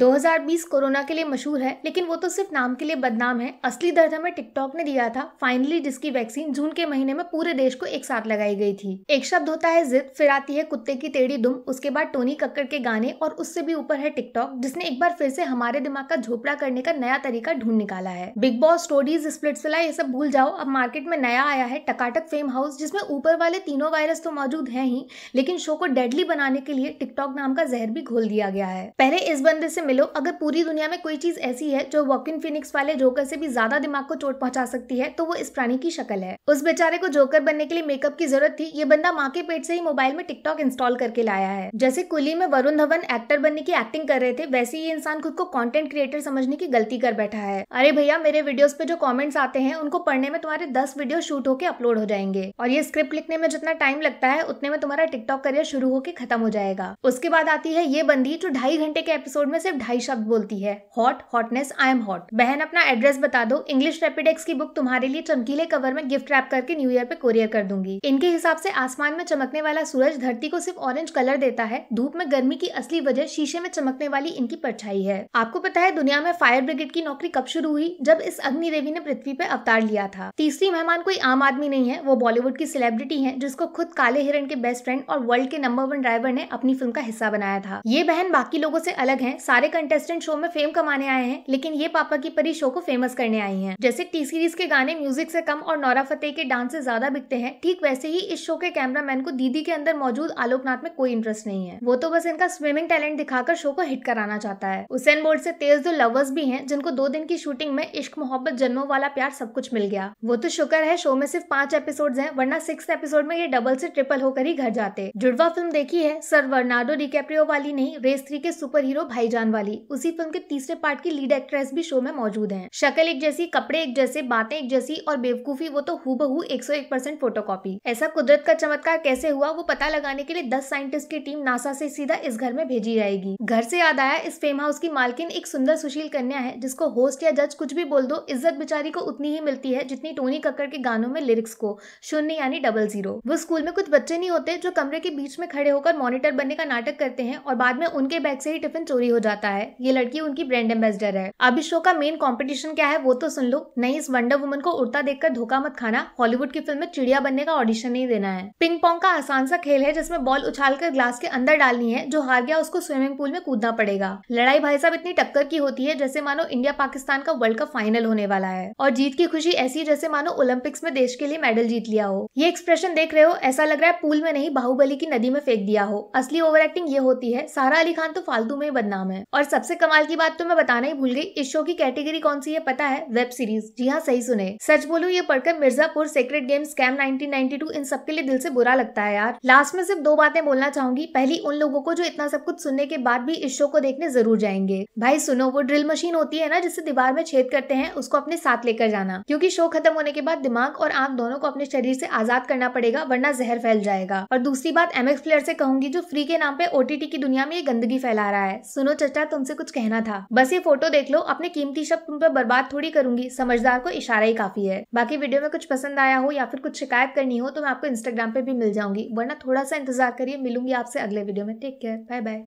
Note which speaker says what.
Speaker 1: 2020 corona के लिए मशहूर है लेकिन वो तो सिर्फ नाम के लिए बदनाम है असली दर्द हमें टिकटॉक ने दिया था फाइनली जिसकी वैक्सीन जून के महीने में पूरे देश को एक साथ लगाई गई थी एक शब्द होता है जिद फिर आती है कुत्ते की टेढ़ी दुम उसके बाद टोनी कक्कड़ के गाने और उससे भी ऊपर है टिकटॉक जिसने एक बार फिर से हमारे दिमाग का झोपड़ा करने का नया तरीका ढूंढ निकाला है बिग बॉस स्टोरीज स्प्लिट ये सब भूल जाओ अब मार्केट में नया आया है टकाटक फेम हाउस जिसमें ऊपर वाले तीनों वायरस तो मौजूद है ही लेकिन शो को डेडली बनाने के लिए टिकटॉक नाम का जहर भी घोल दिया गया है पहले इस बंदे से मिलो अगर पूरी दुनिया में कोई चीज़ ऐसी है जो वॉकिन फिनिक्स वाले जोकर से भी ज्यादा दिमाग को चोट पहुंचा सकती है तो वो इस प्राणी की शक्ल है उस बेचारे को जोकर बनने के लिए मेकअप की जरूरत थी ये बंदा माँ के पेट से ही मोबाइल में टिकटॉक इंस्टॉल करके लाया है जैसे कुली में वरुण धवन एक्टर बनने की एक्टिंग कर रहे थे वैसे ये इंसान खुद को कॉन्टेंट क्रिएटर समझने की गलती कर बैठा है अरे भैया मेरे वीडियो पे जो कॉमेंट्स आते हैं उनको पढ़ने में तुम्हारे दस वीडियो शूट होकर अपलोड हो जाएंगे और ये स्क्रिप्ट लिखने में जितना टाइम लगता है उतने में तुम्हारा टिकटॉक करियर शुरू होकर खत्म हो जाएगा उसके बाद आती है ये बंदी जो ढाई घंटे के एपिसोड में सिर्फ सिर्फ ढाई शब्द बोलती है hot hotness I am hot बहन अपना एड्रेस बता दो इंग्लिश रेपिडेक्स की बुक तुम्हारे लिए चमकीले कवर में गिफ्ट रैप करके न्यू ईयर पे कोरियर कर दूंगी इनके हिसाब से आसमान में चमकने वाला सूरज धरती को सिर्फ ऑरेंज कलर देता है धूप में गर्मी की असली वजह शीशे में चमकने वाली इनकी परछाई है आपको पता है दुनिया में फायर ब्रिगेड की नौकरी कब शुरू हुई जब इस अग्नि देवी ने पृथ्वी पे अवतार लिया था तीसरी मेहमान कोई आम आदमी नहीं है वो बॉलीवुड की सेलिब्रिटी है जिसको खुद काले हिरण के बेस्ट फ्रेंड और वर्ल्ड के नंबर वन ड्राइवर ने अपनी फिल्म का हिस्सा बनाया था ये बहन बाकी लोगों से अलग है सारे सारे कंटेस्टेंट शो में फेम कमाने आए हैं लेकिन ये पापा की परी शो को फेमस करने आई है जैसे टी सीरीज के गाने म्यूजिक से कम और नौरा फतेह के डांस से ज्यादा बिकते हैं ठीक वैसे ही इस शो के कैमरामैन को दीदी के अंदर मौजूद आलोकनाथ में कोई इंटरेस्ट नहीं है वो तो बस इनका स्विमिंग टैलेंट दिखाकर शो को हिट कराना चाहता है हुसैन बोल्ट से तेज दो लवर्स भी हैं जिनको दो दिन की शूटिंग में इश्क मोहब्बत जन्मों वाला प्यार सब कुछ मिल गया वो तो शुक्र है शो में सिर्फ पांच एपिसोड है वरना सिक्स एपिसोड में ये डबल से ट्रिपल होकर ही घर जाते जुड़वा फिल्म देखी है सर वर्नाडो डिकेप्रियो वाली नहीं रेस थ्री के सुपर हीरो भाईजान वाली उसी फिल्म के तीसरे पार्ट की लीड एक्ट्रेस भी शो में मौजूद है शक्ल एक जैसी कपड़े एक जैसे बातें एक जैसी और बेवकूफी वो तो हु एक सौ एक परसेंट ऐसा कुदरत का चमत्कार कैसे हुआ वो पता लगाने के लिए दस साइंटिस्ट की टीम नासा से सीधा इस घर में भेजी जाएगी घर से याद आया इस फेम हाउस की मालकिन एक सुंदर सुशील कन्या है जिसको होस्ट या जज कुछ भी बोल दो इज्जत बिचारी को उतनी ही मिलती है जितनी टोनी कक्कर के गानों में लिरिक्स को शून्य यानी डबल जीरो वो स्कूल में कुछ बच्चे नहीं होते जो कमरे के बीच में खड़े होकर मॉनिटर बनने का नाटक करते हैं और बाद में उनके बैग से ही टिफिन चोरी हो जाता है लगता है ये लड़की उनकी ब्रांड एम्बेसडर है अब इस शो का मेन कॉम्पिटिशन क्या है वो तो सुन लो नहीं इस वंडर वुमन को उड़ता देखकर धोखा मत खाना हॉलीवुड की फिल्म में चिड़िया बनने का ऑडिशन नहीं देना है पिंग पोंग का आसान सा खेल है जिसमें बॉल उछाल कर ग्लास के अंदर डालनी है जो हार गया उसको स्विमिंग पूल में कूदना पड़ेगा लड़ाई भाई साहब इतनी टक्कर की होती है जैसे मानो इंडिया पाकिस्तान का वर्ल्ड कप फाइनल होने वाला है और जीत की खुशी ऐसी जैसे मानो ओलंपिक्स में देश के लिए मेडल जीत लिया हो ये एक्सप्रेशन देख रहे हो ऐसा लग रहा है पूल में नहीं बाहुबली की नदी में फेंक दिया हो असली ओवर एक्टिंग ये होती है सारा अली खान तो फालतू में ही बदनाम है और सबसे कमाल की बात तो मैं बताना ही भूल गई इस शो की कैटेगरी कौन सी है पता है वेब सीरीज जी हाँ सही सुने सच बोलू ये पढ़कर मिर्जापुर सेक्रेट गेम स्कैम 1992 इन सबके लिए दिल से बुरा लगता है यार लास्ट में सिर्फ दो बातें बोलना चाहूंगी पहली उन लोगों को जो इतना सब कुछ सुनने के बाद भी इस शो को देखने जरूर जाएंगे भाई सुनो वो ड्रिल मशीन होती है ना जिससे दीवार में छेद करते हैं उसको अपने साथ लेकर जाना क्योंकि शो खत्म होने के बाद दिमाग और आंख दोनों को अपने शरीर से आजाद करना पड़ेगा वरना जहर फैल जाएगा और दूसरी बात एमएक्स प्लेयर से कहूंगी जो फ्री के नाम पे ओटीटी की दुनिया में ये गंदगी फैला रहा है सुनो चर्चा था तुमसे कुछ कहना था बस ये फोटो देख लो अपने कीमती शब्द तुम पर बर्बाद थोड़ी करूंगी समझदार को इशारा ही काफी है बाकी वीडियो में कुछ पसंद आया हो या फिर कुछ शिकायत करनी हो तो मैं आपको इंस्टाग्राम पे भी मिल जाऊंगी वरना थोड़ा सा इंतजार करिए मिलूंगी आपसे अगले वीडियो में टेक केयर बाय बाय